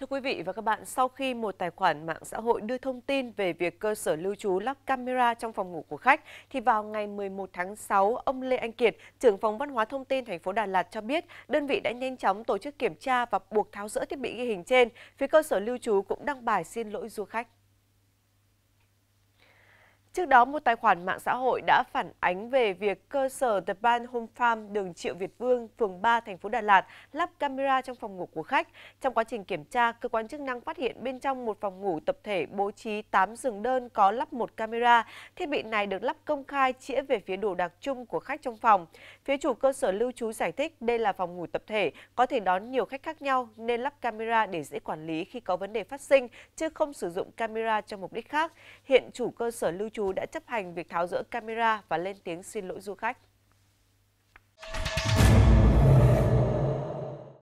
Thưa quý vị và các bạn, sau khi một tài khoản mạng xã hội đưa thông tin về việc cơ sở lưu trú lắp camera trong phòng ngủ của khách, thì vào ngày 11 tháng 6, ông Lê Anh Kiệt, trưởng phòng văn hóa thông tin thành phố Đà Lạt cho biết đơn vị đã nhanh chóng tổ chức kiểm tra và buộc tháo rỡ thiết bị ghi hình trên. Phía cơ sở lưu trú cũng đăng bài xin lỗi du khách. Trước đó, một tài khoản mạng xã hội đã phản ánh về việc cơ sở The Ban Home Farm đường Triệu Việt Vương, phường 3, thành phố Đà Lạt lắp camera trong phòng ngủ của khách. Trong quá trình kiểm tra, cơ quan chức năng phát hiện bên trong một phòng ngủ tập thể bố trí 8 giường đơn có lắp một camera. Thiết bị này được lắp công khai chĩa về phía đồ đặc chung của khách trong phòng. Phía chủ cơ sở lưu trú giải thích đây là phòng ngủ tập thể, có thể đón nhiều khách khác nhau nên lắp camera để dễ quản lý khi có vấn đề phát sinh, chứ không sử dụng camera cho mục đích khác. Hiện chủ cơ sở lưu trú đã chấp hành việc tháo rỡ camera và lên tiếng xin lỗi du khách.